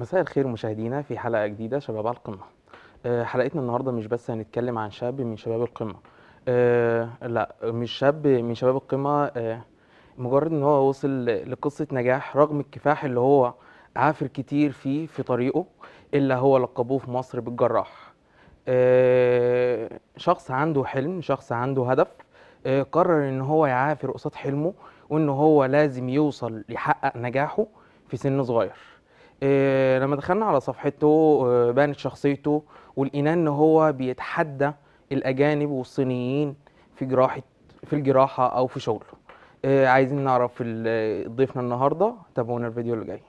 مساء الخير مشاهدينا في حلقة جديدة شباب على القمة آه، حلقتنا النهاردة مش بس هنتكلم عن شاب من شباب القمة آه، لا مش شاب من شباب القمة آه، مجرد ان هو وصل لقصة نجاح رغم الكفاح اللي هو عافر كتير فيه في طريقه إلا هو لقبوه في مصر بالجراح شخص عنده حلم شخص عنده هدف قرر ان هو يعافر قصاد حلمه وان هو لازم يوصل يحقق نجاحه في سن صغير آه، لما دخلنا على صفحته آه، بانت شخصيته ولقينا ان هو بيتحدى الاجانب والصينيين في جراحه في الجراحه او في شغله آه، عايزين نعرف ضيفنا النهارده تابعونا الفيديو اللي جاي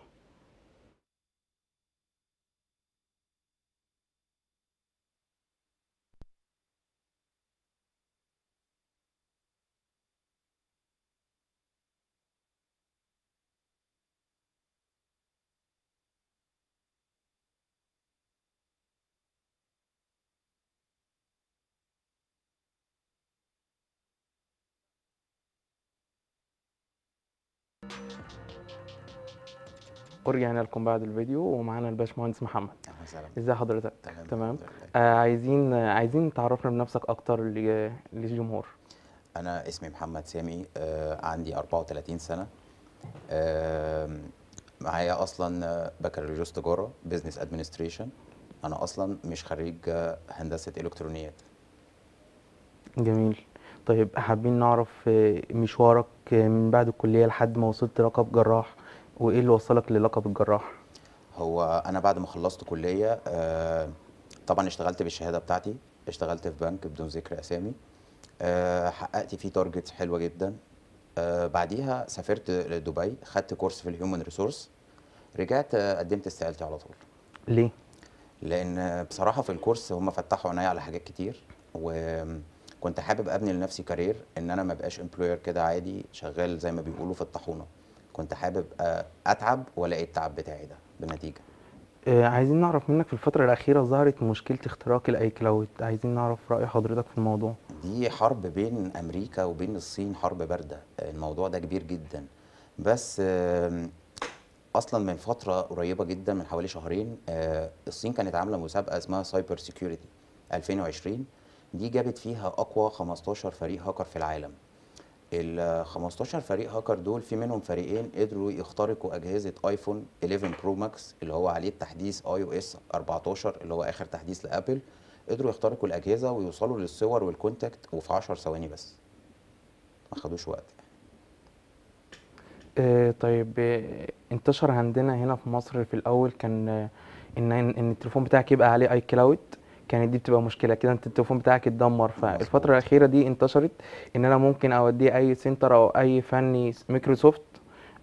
ورجعنا يعني لكم بعد الفيديو ومعانا الباشمهندس محمد اهلا وسهلا ازي حضرتك تمام آه عايزين آه عايزين تعرفنا بنفسك اكتر للجمهور انا اسمي محمد سامي آه عندي 34 سنه آه معايا اصلا آه، بكالوريوس تجاره بزنس ادمنستريشن انا اصلا مش خريج آه، هندسه الكترونيات جميل طيب حابين نعرف آه، مشوارك من بعد الكليه لحد ما وصلت لقب جراح وايه اللي وصلك للقب الجراح هو انا بعد ما خلصت كليه آه، طبعا اشتغلت بالشهاده بتاعتي اشتغلت في بنك بدون ذكر اسامي آه، حققت فيه تارجتس حلوه جدا آه، بعديها سافرت لدبي خدت كورس في الهيومن ريسورس رجعت قدمت استقالتي على طول ليه لان بصراحه في الكورس هم فتحوا عيني على حاجات كتير وكنت حابب ابني لنفسي كارير ان انا ما بقاش امبلوير كده عادي شغال زي ما بيقولوا في الطاحونه كنت حابب آه، اتعب والاقي إيه التعب بتاعي ده بنتيجه آه، عايزين نعرف منك في الفتره الاخيره ظهرت مشكله اختراق الاي كلاود عايزين نعرف راي حضرتك في الموضوع دي حرب بين امريكا وبين الصين حرب بارده الموضوع ده كبير جدا بس اصلا من فتره قريبه جدا من حوالي شهرين آه، الصين كانت عامله مسابقه اسمها سايبر سيكيورتي 2020 دي جابت فيها اقوى 15 فريق هاكر في العالم ال 15 فريق هاكر دول في منهم فريقين قدروا يخترقوا اجهزه ايفون 11 برو ماكس اللي هو عليه التحديث اي او اس 14 اللي هو اخر تحديث لابل قدروا يخترقوا الاجهزه ويوصلوا للصور والكونتاكت وفي 10 ثواني بس ما خدوش وقت آه طيب آه انتشر عندنا هنا في مصر في الاول كان آه، ان ان التليفون بتاعك يبقى عليه اي كلاود كانت يعني دي بتبقى مشكله كده انت التليفون بتاعك اتدمر فالفتره الاخيره دي انتشرت ان انا ممكن اوديه اي سنتر او اي فني مايكروسوفت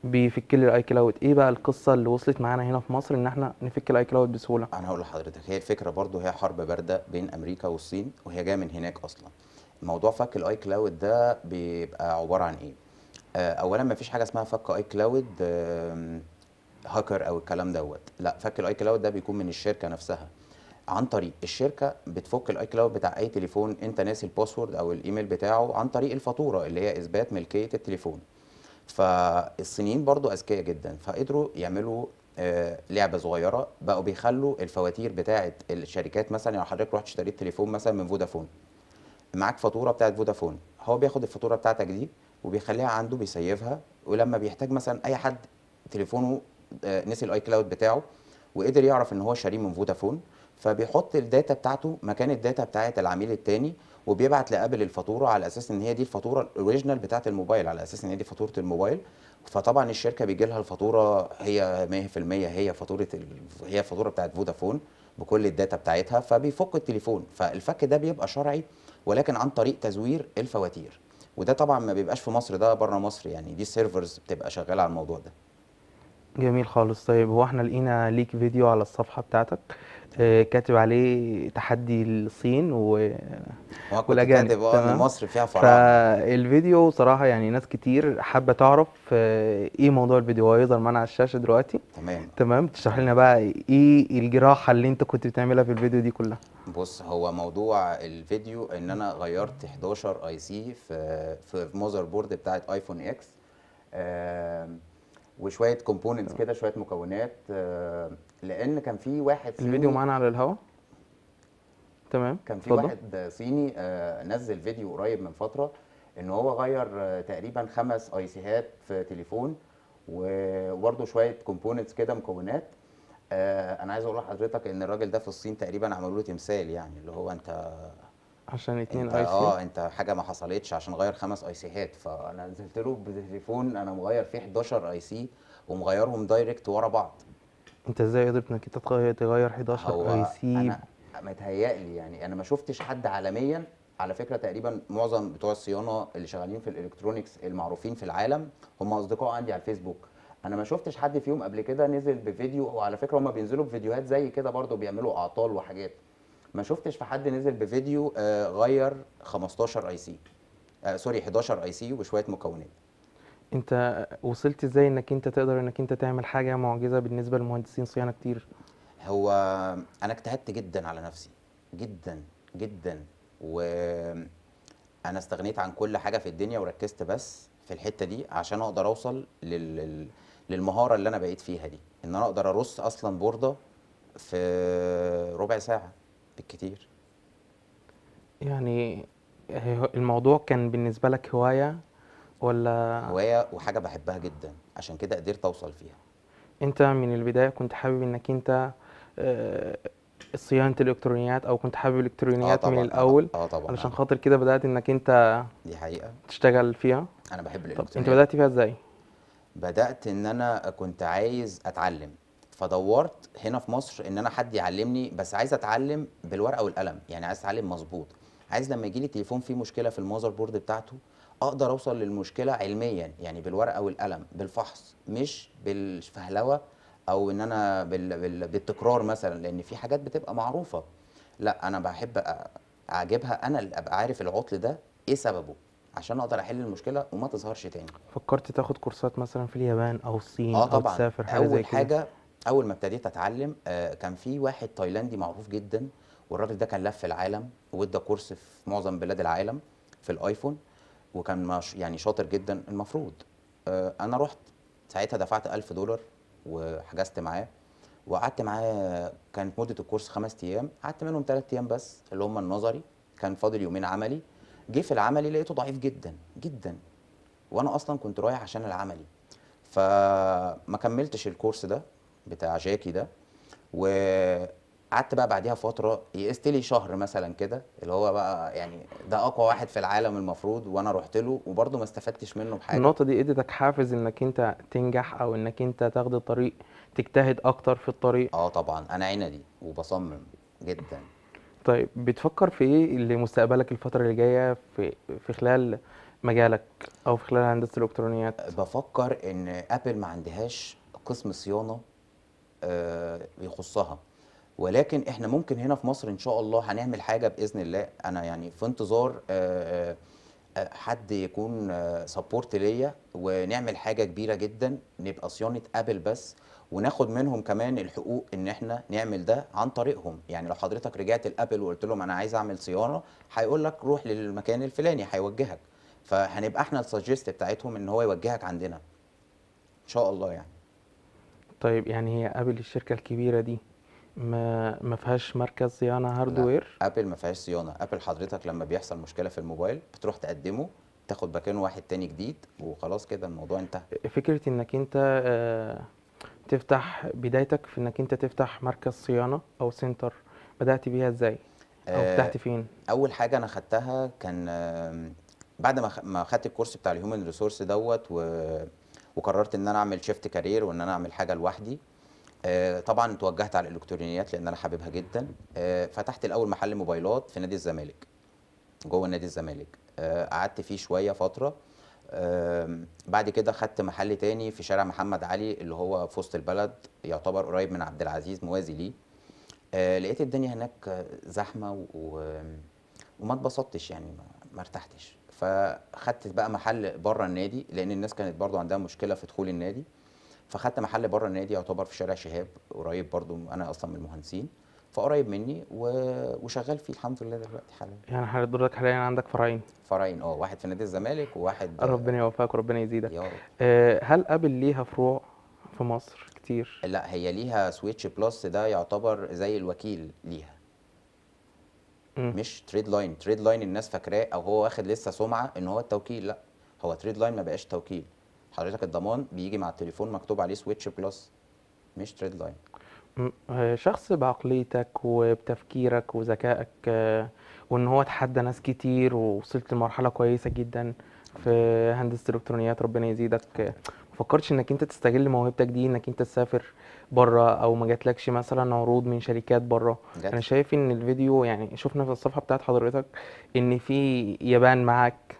بيفك لي الاي كلاود ايه بقى القصه اللي وصلت معانا هنا في مصر ان احنا نفك الاي كلاود بسهوله انا هقول لحضرتك هي الفكره برضو هي حرب بارده بين امريكا والصين وهي جايه من هناك اصلا موضوع فك الاي كلاود ده بيبقى عباره عن ايه آه، اولا ما فيش حاجه اسمها فك اي كلاود هاكر او الكلام دوت لا فك الاي كلاود ده بيكون من الشركه نفسها عن طريق الشركه بتفك الاي كلاود بتاع اي تليفون انت ناسي الباسورد او الايميل بتاعه عن طريق الفاتوره اللي هي اثبات ملكيه التليفون فالصينيين برضو اذكياء جدا فقدروا يعملوا آه، لعبه صغيره بقوا بيخلوا الفواتير بتاعه الشركات مثلا يعني لو حضرتك رحت اشتريت تليفون مثلا من فودافون معاك فاتوره بتاعه فودافون هو بياخد الفاتوره بتاعتك دي وبيخليها عنده بيسيفها ولما بيحتاج مثلا اي حد تليفونه آه، نسي الاي كلاود بتاعه وقدر يعرف ان هو شاريه من فودافون فبيحط الداتا بتاعته مكان الداتا بتاعه العميل الثاني وبيبعت لابل الفاتوره على اساس ان هي دي الفاتوره الاوريجينال بتاعه الموبايل على اساس ان هي دي فاتوره الموبايل فطبعا الشركه بيجي لها الفاتوره هي 100% هي فاتوره ال... هي الفاتوره بتاعه فودافون بكل الداتا بتاعتها فبيفك التليفون فالفك ده بيبقى شرعي ولكن عن طريق تزوير الفواتير وده طبعا ما بيبقاش في مصر ده بره مصر يعني دي سيرفرز بتبقى شغاله على الموضوع ده جميل خالص طيب هو احنا لقينا ليك فيديو على الصفحه بتاعتك آه، كاتب عليه تحدي الصين و والاجانب كاتب ان آه، مصر فيها فرع فالفيديو صراحه يعني ناس كتير حابه تعرف آه، ايه موضوع الفيديو هو هيظهر معانا على الشاشه دلوقتي تمام تمام تشرح لنا بقى ايه الجراحه اللي انت كنت بتعملها في الفيديو دي كلها بص هو موضوع الفيديو ان انا غيرت 11 اي سي في في ماذر بورد بتاعت ايفون اكس آه وشويه كومبوننتس آه. كده شويه مكونات آه، لان كان في واحد الفيديو معانا على الهواء تمام كان في واحد صيني آه، نزل فيديو قريب من فتره ان هو غير تقريبا خمس اي سيهات في تليفون وبرده شويه كومبوننتس كده مكونات انا عايز اقول لحضرتك ان الراجل ده في الصين تقريبا عملوا له تمثال يعني اللي هو انت عشان اتنين آه، اي سي اه انت حاجه ما حصلتش عشان غير خمس اي سيهات فانا نزلت له بتليفون انا مغير فيه 11 اي سي ومغيرهم دايركت ورا بعض انت ازاي قدرت انك انت تغير 11 اي سي انا متهيألي يعني انا ما شفتش حد عالميا على فكره تقريبا معظم بتوع الصيانه اللي شغالين في الالكترونكس المعروفين في العالم هم اصدقاء عندي على الفيسبوك انا ما شفتش حد فيهم قبل كده نزل بفيديو وعلى فكره هم بينزلوا بفيديوهات زي كده برضو بيعملوا اعطال وحاجات ما شفتش في حد نزل بفيديو آه، غير 15 اي سي آه، سوري 11 اي سي وشويه مكونات انت وصلت ازاي انك انت تقدر انك انت تعمل حاجه معجزه بالنسبه للمهندسين صيانه كتير هو انا اجتهدت جدا على نفسي جدا جدا وانا استغنيت عن كل حاجه في الدنيا وركزت بس في الحته دي عشان اقدر اوصل لل... للمهاره اللي انا بقيت فيها دي ان انا اقدر ارص اصلا بورده في ربع ساعه بالكتير يعني الموضوع كان بالنسبة لك هواية ولا هواية وحاجة بحبها جدا عشان كده قدرت أوصل فيها أنت من البداية كنت حابب إنك أنت آه، صيانة الإلكترونيات أو كنت حابب الإلكترونيات آه من آه، الأول آه طبعا آه، علشان خاطر كده بدأت إنك أنت دي حقيقة تشتغل فيها أنا بحب الإلكترونيات أنت بدأت فيها إزاي؟ بدأت إن أنا كنت عايز أتعلم فدورت هنا في مصر ان انا حد يعلمني بس عايز اتعلم بالورقه والقلم يعني عايز اتعلم مظبوط عايز لما يجي لي تليفون فيه مشكله في المذر بورد بتاعته اقدر اوصل للمشكله علميا يعني بالورقه والقلم بالفحص مش بالفهلوه او ان انا بال... بال... بالتكرار مثلا لان في حاجات بتبقى معروفه لا انا بحب اعجبها انا اللي ابقى عارف العطل ده ايه سببه عشان اقدر احل المشكله وما تظهرش تاني فكرت تاخد كورسات مثلا في اليابان او الصين اه طبعا او تسافر حاجه اول زي حاجه اول ما ابتديت اتعلم آه، كان في واحد تايلاندي معروف جدا والراجل ده كان لف العالم وادى كورس في معظم بلاد العالم في الايفون وكان يعني شاطر جدا المفروض آه، انا رحت ساعتها دفعت 1000 دولار وحجزت معاه وقعدت معاه كانت مده الكورس خمس ايام قعدت منهم ثلاث ايام بس اللي هم النظري كان فاضل يومين عملي جه في العملي لقيته ضعيف جدا جدا وانا اصلا كنت رايح عشان العملي فما كملتش الكورس ده بتاع جاكي ده وقعدت بقى بعديها فتره يئست لي شهر مثلا كده اللي هو بقى يعني ده اقوى واحد في العالم المفروض وانا رحت له وبرده ما استفدتش منه بحاجه النقطه دي ادتك حافز انك انت تنجح او انك انت تاخد الطريق تجتهد اكتر في الطريق اه طبعا انا عندي وبصمم جدا طيب بتفكر في ايه لمستقبلك الفتره اللي جايه في في خلال مجالك او في خلال هندسه الالكترونيات بفكر ان ابل ما عندهاش قسم صيانه آه، يخصها ولكن احنا ممكن هنا في مصر ان شاء الله هنعمل حاجه باذن الله انا يعني في انتظار آه، آه، حد يكون سبورت ليا ونعمل حاجه كبيره جدا نبقى صيانه ابل بس وناخد منهم كمان الحقوق ان احنا نعمل ده عن طريقهم يعني لو حضرتك رجعت الابل وقلت لهم انا عايز اعمل صيانه هيقول لك روح للمكان الفلاني هيوجهك فهنبقى احنا السجست بتاعتهم ان هو يوجهك عندنا ان شاء الله يعني طيب يعني هي ابل الشركه الكبيره دي ما ما فيهاش مركز صيانه هاردوير ابل ما فيهاش صيانه ابل حضرتك لما بيحصل مشكله في الموبايل بتروح تقدمه تاخد مكانه واحد تاني جديد وخلاص كده الموضوع انتهى فكره انك انت آه، تفتح بدايتك في انك انت تفتح مركز صيانه او سنتر بدات بيها ازاي او آه، فتحت فين اول حاجه انا خدتها كان بعد ما خدت الكورس بتاع الهيومن ريسورس دوت و وقررت ان انا اعمل شيفت كارير وان انا اعمل حاجه لوحدي آه، طبعا توجهت على الالكترونيات لان انا حاببها جدا آه، فتحت الاول محل موبايلات في نادي الزمالك جوه نادي الزمالك آه، قعدت فيه شويه فتره بعد كده خدت محل تاني في شارع محمد علي اللي هو في وسط البلد يعتبر قريب من عبد العزيز موازي ليه لقيت الدنيا هناك زحمه و... وما اتبسطتش يعني ما ارتحتش فخدت بقى محل بره النادي لان الناس كانت برضو عندها مشكله في دخول النادي فخدت محل بره النادي يعتبر في شارع شهاب قريب برضو انا اصلا من المهندسين فقريب مني و... وشغال فيه الحمد لله دلوقتي حاليا يعني حضرتك حاليا عندك فرعين فرعين اه واحد في نادي الزمالك وواحد ربنا يوفقك وربنا يزيدك يا رب آه هل ابل ليها فروع في مصر كتير لا هي ليها سويتش بلس ده يعتبر زي الوكيل ليها مش تريد لاين تريد لاين الناس فاكراه او هو واخد لسه سمعه ان هو التوكيل لا هو تريد لاين ما بقاش توكيل حضرتك الضمان بيجي مع التليفون مكتوب عليه سويتش بلس مش تريد لاين آه، شخص بعقليتك وبتفكيرك وذكائك آه، وان هو اتحدى ناس كتير ووصلت لمرحله كويسه جدا في هندسه الالكترونيات ربنا يزيدك فكرتش انك انت تستغل موهبتك دي انك انت تسافر بره او ما جاتلكش مثلا عروض من شركات بره انا شايف ان الفيديو يعني شفنا في الصفحه بتاعت حضرتك ان في يابان معاك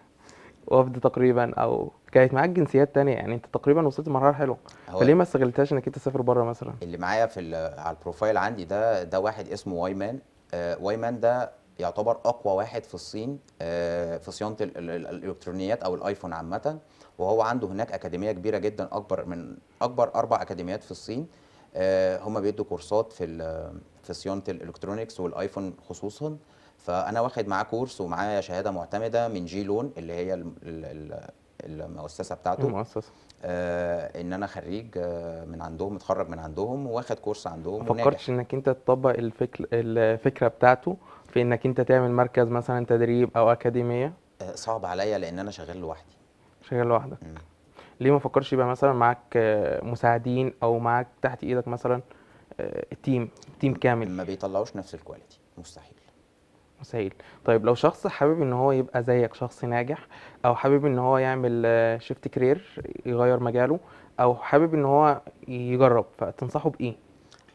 وفد تقريبا او كانت معاك جنسيات تانية يعني انت تقريبا وصلت لمرحله حلوه فليه ما استغلتهاش انك انت تسافر بره مثلا اللي معايا في على البروفايل عندي ده ده واحد اسمه واي مان آه واي مان ده يعتبر اقوى واحد في الصين آه في صيانه الالكترونيات او الايفون عامه وهو عنده هناك اكاديميه كبيره جدا اكبر من اكبر اربع اكاديميات في الصين آه، هم بيدوا كورسات في في صيانه الالكترونكس والايفون خصوصا فانا واخد معاه كورس ومعاه شهاده معتمده من جي لون اللي هي المؤسسه بتاعته إيه المؤسسه آه ان انا خريج آه من عندهم متخرج من عندهم واخد كورس عندهم ما فكرتش انك انت تطبق الفكر الفكره بتاعته في انك انت تعمل مركز مثلا تدريب او اكاديميه آه صعب عليا لان انا شغال لوحدي شغال لوحدك ليه ما فكرش يبقى مثلا معاك آه، مساعدين او معاك تحت ايدك مثلا تيم آه، تيم كامل ما بيطلعوش نفس الكواليتي مستحيل مستحيل طيب لو شخص حابب ان هو يبقى زيك شخص ناجح او حابب ان هو يعمل شيفت آه، كرير يغير مجاله او حابب ان هو يجرب فتنصحه بايه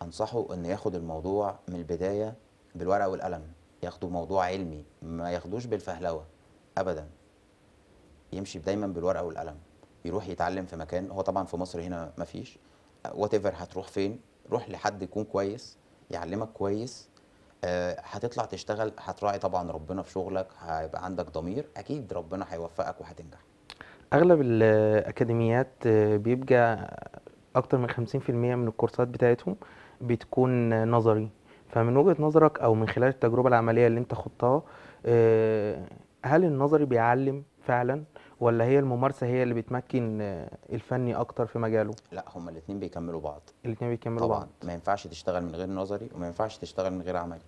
انصحه ان ياخد الموضوع من البدايه بالورقه والقلم ياخده موضوع علمي ما ياخدوش بالفهلوه ابدا يمشي دايما بالورقه والقلم يروح يتعلم في مكان هو طبعا في مصر هنا ما فيش وات ايفر هتروح فين روح لحد يكون كويس يعلمك كويس آه، هتطلع تشتغل هتراعي طبعا ربنا في شغلك هيبقى عندك ضمير اكيد ربنا هيوفقك وهتنجح اغلب الاكاديميات آه، بيبقى اكتر من 50% من الكورسات بتاعتهم بتكون نظري فمن وجهه نظرك او من خلال التجربه العمليه اللي انت خضتها آه، هل النظري بيعلم فعلا ولا هي الممارسه هي اللي بتمكن آه، الفني اكتر في مجاله لا هما الاثنين بيكملوا بعض الاثنين بيكملوا طبعًا. بعض ما ينفعش تشتغل من غير نظري وما ينفعش تشتغل من غير عملي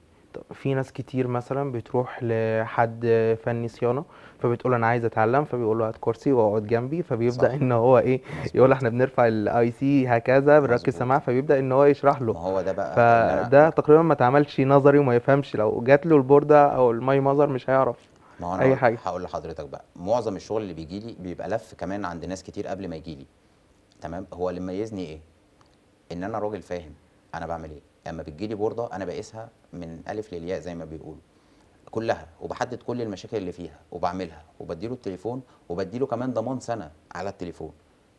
في ناس كتير مثلا بتروح لحد فني صيانه فبتقول انا عايز اتعلم فبيقول له هات كرسي واقعد جنبي فبيبدا صح. ان هو ايه يقول احنا بنرفع الاي سي هكذا بنركز سماعه فبيبدا ان هو يشرح له ما هو ده بقى فده تقريبا ما اتعملش نظري وما يفهمش لو جات له البورده او الماي ماذر مش هيعرف ما انا اي حاجه هقول لحضرتك بقى معظم الشغل اللي بيجي لي بيبقى لف كمان عند ناس كتير قبل ما يجي لي تمام هو اللي مميزني ايه ان انا راجل فاهم انا بعمل ايه اما بتجي لي بورده انا بقيسها من الف للياء زي ما بيقولوا كلها وبحدد كل المشاكل اللي فيها وبعملها وبديله التليفون وبديله كمان ضمان سنه على التليفون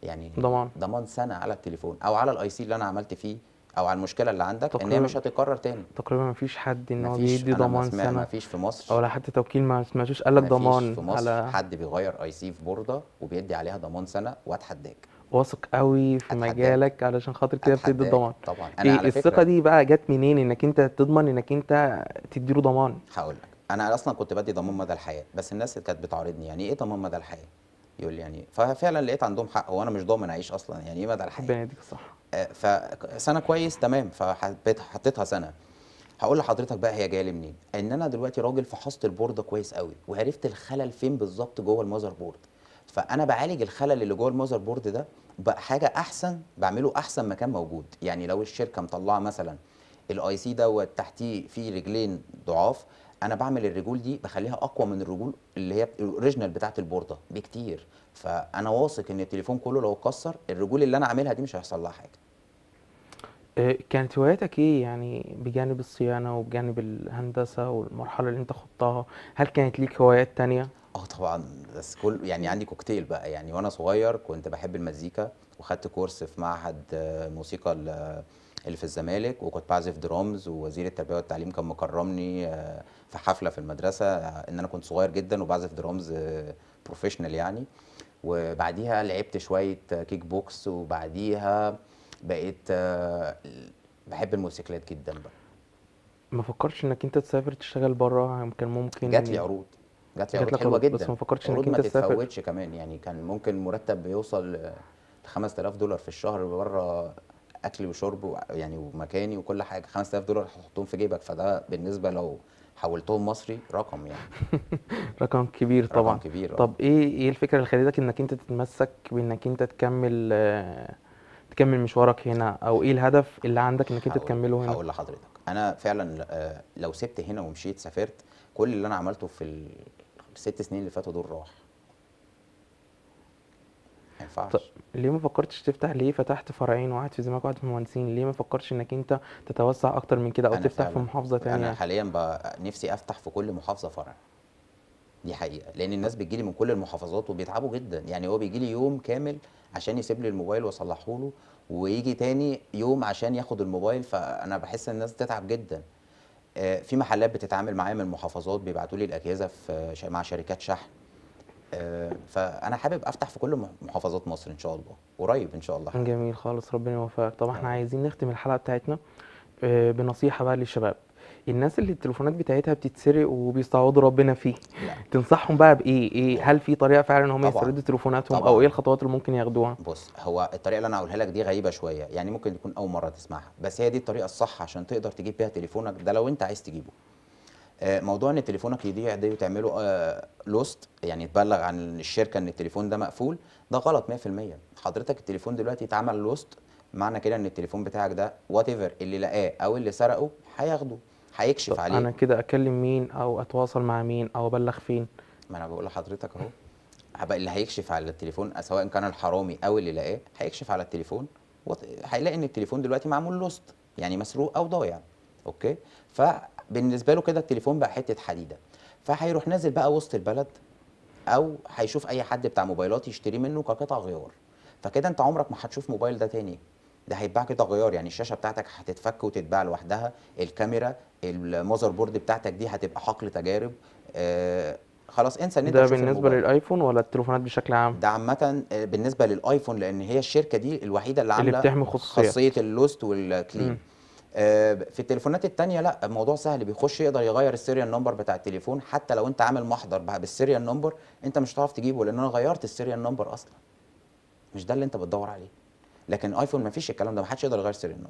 يعني ضمان ضمان سنه على التليفون او على الاي سي اللي انا عملت فيه او على المشكله اللي عندك ان هي مش هتتكرر تاني تقريبا ما فيش حد ان هو بيدي ضمان سنه ما فيش في مصر ولا حتى توكيل ما سمعتوش قال لك ضمان في مصر على... حد بيغير اي سي في بورده وبيدي عليها ضمان سنه واتحداك واثق قوي في أتحدى. مجالك علشان خاطر كده بتدي الضمان طبعا انا إيه على الثقه دي بقى جت منين انك انت تضمن انك انت تديله ضمان هقول لك انا اصلا كنت بدي ضمان مدى الحياه بس الناس كانت بتعارضني يعني ايه ضمان مدى الحياه يقول لي يعني ففعلا لقيت عندهم حق وانا مش ضامن اعيش اصلا يعني ايه مدى الحياه ربنا يديك الصحه آه، فسنه كويس تمام فحطيتها حطيتها سنه هقول لحضرتك بقى هي جايه لي منين ان انا دلوقتي راجل فحصت البورده كويس قوي وعرفت الخلل فين بالظبط جوه المذر بورد فانا بعالج الخلل اللي جوه المذر بورد ده بقى حاجه احسن بعمله احسن مكان موجود يعني لو الشركه مطلعه مثلا الاي سي دوت تحتيه فيه رجلين ضعاف انا بعمل الرجول دي بخليها اقوى من الرجول اللي هي الاوريجينال بتاعه البورده بكتير فانا واثق ان التليفون كله لو اتكسر الرجول اللي انا عاملها دي مش هيحصل لها حاجه آه، كانت هواياتك ايه يعني بجانب الصيانه وبجانب الهندسه والمرحله اللي انت خضتها هل كانت ليك هوايات تانية اه طبعا بس كل يعني عندي كوكتيل بقى يعني وانا صغير كنت بحب المزيكا وخدت كورس في معهد آه، موسيقى اللي في الزمالك وكنت بعزف درامز ووزير التربيه والتعليم كان مكرمني آه، في حفله في المدرسه آه، ان انا كنت صغير جدا وبعزف درامز آه، بروفيشنال يعني وبعديها لعبت شويه كيك بوكس وبعديها بقيت بحب الموتوسيكلات جدا بقى ما فكرتش انك انت تسافر تشتغل بره كان ممكن جات لي عروض جات لي عروض حلوه جدا بس ما فكرتش انك انت تسافر ما تتفوتش كمان يعني كان ممكن مرتب بيوصل ل 5000 دولار في الشهر بره اكل وشرب يعني ومكاني وكل حاجه 5000 دولار هتحطهم في جيبك فده بالنسبه لو حولتهم مصري رقم يعني رقم كبير طبعا رقم كبير آه. طب ايه ايه الفكره اللي خلتك انك انت تتمسك بانك انت تكمل آه، تكمل مشوارك هنا او ايه الهدف اللي عندك انك انت تكمله هنا هقول لحضرتك انا فعلا آه، لو سبت هنا ومشيت سافرت كل اللي انا عملته في الست سنين اللي فاتوا دول راح ما ينفعش ليه ما فكرتش تفتح ليه فتحت فرعين واحد في زمالك وواحد في المهندسين ليه ما فكرتش انك انت تتوسع اكتر من كده او تفتح في محافظه ثانيه انا حاليا نفسي افتح في كل محافظه فرع دي حقيقه لان الناس بتجي لي من كل المحافظات وبيتعبوا جدا يعني هو بيجي لي يوم كامل عشان يسيب لي الموبايل واصلحه له ويجي تاني يوم عشان ياخد الموبايل فانا بحس ان الناس بتتعب جدا آه، في محلات بتتعامل معايا من المحافظات بيبعتوا لي الاجهزه في مع شركات شحن آه، فانا حابب افتح في كل محافظات مصر ان شاء الله قريب ان شاء الله حبيب. جميل خالص ربنا يوفقك طب احنا آه. عايزين نختم الحلقه بتاعتنا آه، بنصيحه بقى للشباب الناس اللي التليفونات بتاعتها بتتسرق وبيستعوضوا ربنا فيه لا. تنصحهم بقى بايه ايه هل في طريقه فعلا ان هم يسردوا تليفوناتهم او ايه الخطوات اللي ممكن ياخدوها بص هو الطريقه اللي انا هقولها لك دي غريبه شويه يعني ممكن تكون اول مره تسمعها بس هي دي الطريقه الصح عشان تقدر تجيب بيها تليفونك ده لو انت عايز تجيبه آه، موضوع ان تليفونك يضيع ده إيه وتعمله لوست آه، يعني تبلغ عن الشركه ان التليفون ده مقفول ده غلط 100% حضرتك التليفون دلوقتي اتعمل لوست معنى كده ان التليفون بتاعك ده وات ايفر اللي لقاه او اللي سرقه هياخده هيكشف عليه انا كده اكلم مين او اتواصل مع مين او ابلغ فين ما انا بقول لحضرتك اهو هبقى اللي هيكشف على التليفون سواء كان الحرامي او اللي لقاه هيكشف على التليفون هيلاقي ان التليفون دلوقتي معمول لوست يعني مسروق او ضايع اوكي ف بالنسبه له كده التليفون بقى حته حديده فهيروح نازل بقى وسط البلد او هيشوف اي حد بتاع موبايلات يشتري منه كقطع غيار فكده انت عمرك ما هتشوف موبايل ده تاني ده هيتباع كده غيار يعني الشاشه بتاعتك هتتفك وتتباع لوحدها الكاميرا المذر بورد بتاعتك دي هتبقى حقل تجارب آه خلاص انسى ان انت ده بالنسبه الموبايل. للايفون ولا التليفونات بشكل عام ده عامه آه، بالنسبه للايفون لان هي الشركه دي الوحيده اللي عامله اللي بتحمي خصوصيه خاصيه اللوست والكلين م. آه، في التليفونات الثانيه لا الموضوع سهل بيخش يقدر يغير السيريال نمبر بتاع التليفون حتى لو انت عامل محضر بالسيريال نمبر انت مش هتعرف تجيبه لان انا غيرت السيريال نمبر اصلا مش ده اللي انت بتدور عليه لكن ايفون ما فيش الكلام ده ما حدش يقدر يغير سيريال نمبر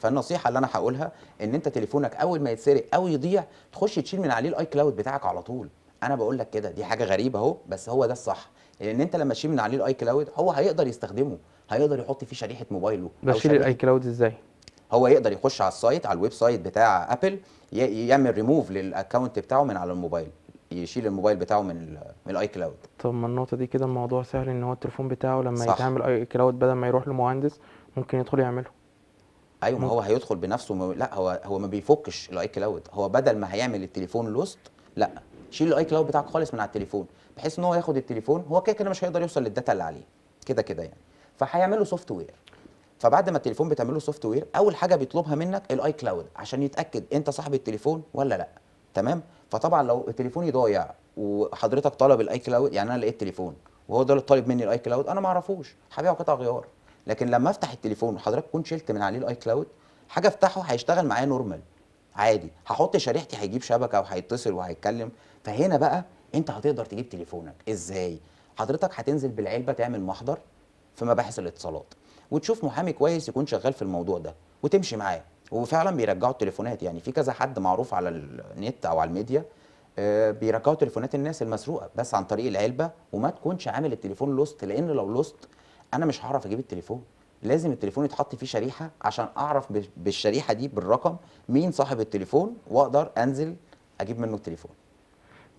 فالنصيحه اللي انا هقولها ان انت تليفونك اول ما يتسرق او يضيع تخش تشيل من عليه الاي كلاود بتاعك على طول انا بقول لك كده دي حاجه غريبه اهو بس هو ده الصح لان انت لما تشيل من عليه الاي كلاود هو هيقدر يستخدمه هيقدر يحط فيه شريحه موبايله بشيل الاي كلاود ازاي هو يقدر يخش على السايت على الويب سايت بتاع ابل يعمل ريموف للاكونت بتاعه من على الموبايل يشيل الموبايل بتاعه من الـ من الاي كلاود طب ما النقطه دي كده الموضوع سهل ان هو التليفون بتاعه لما صح. يتعمل اي كلاود بدل ما يروح لمهندس ممكن يدخل يعمله ايوه ما هو هيدخل بنفسه م... لا هو هو ما بيفكش الاي كلاود هو بدل ما هيعمل التليفون لوست لا شيل الاي كلاود بتاعك خالص من على التليفون بحيث ان هو ياخد التليفون هو كده كده مش هيقدر يوصل للداتا اللي عليه كده كده يعني فهيعمل له سوفت وير فبعد ما التليفون بتعمل له سوفت وير اول حاجه بيطلبها منك الاي كلاود عشان يتاكد انت صاحب التليفون ولا لا تمام فطبعا لو تليفوني ضايع وحضرتك طلب الاي كلاود يعني انا لقيت تليفون وهو ده اللي طالب مني الاي كلاود انا ما اعرفوش هبيعه قطع غيار لكن لما افتح التليفون وحضرتك تكون شلت من عليه الاي كلاود حاجه افتحه هيشتغل معايا نورمال عادي هحط شريحتي هيجيب شبكه وهيتصل وهيتكلم فهنا بقى انت هتقدر تجيب تليفونك ازاي حضرتك هتنزل بالعلبه تعمل محضر في مباحث الاتصالات وتشوف محامي كويس يكون شغال في الموضوع ده وتمشي معاه وفعلا بيرجعوا التليفونات يعني في كذا حد معروف على النت او على الميديا آه، بيرجعوا تليفونات الناس المسروقه بس عن طريق العلبه وما تكونش عامل التليفون لوست لان لو لوست انا مش هعرف اجيب التليفون لازم التليفون يتحط فيه شريحه عشان اعرف بالشريحه دي بالرقم مين صاحب التليفون واقدر انزل اجيب منه التليفون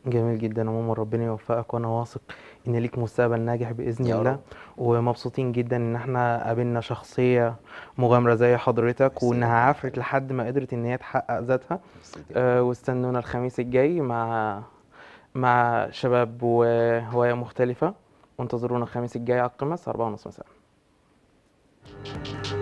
جميل جدا يا ماما ربنا يوفقك وانا واثق ان ليك مستقبل ناجح باذن يا الله رب. ومبسوطين جدا ان احنا قابلنا شخصيه مغامره زي حضرتك وانها عافرت لحد ما قدرت ان هي تحقق ذاتها آه واستنونا الخميس الجاي مع مع شباب وهوايه مختلفه وانتظرونا الخميس الجاي على القمه 4 ونص مساء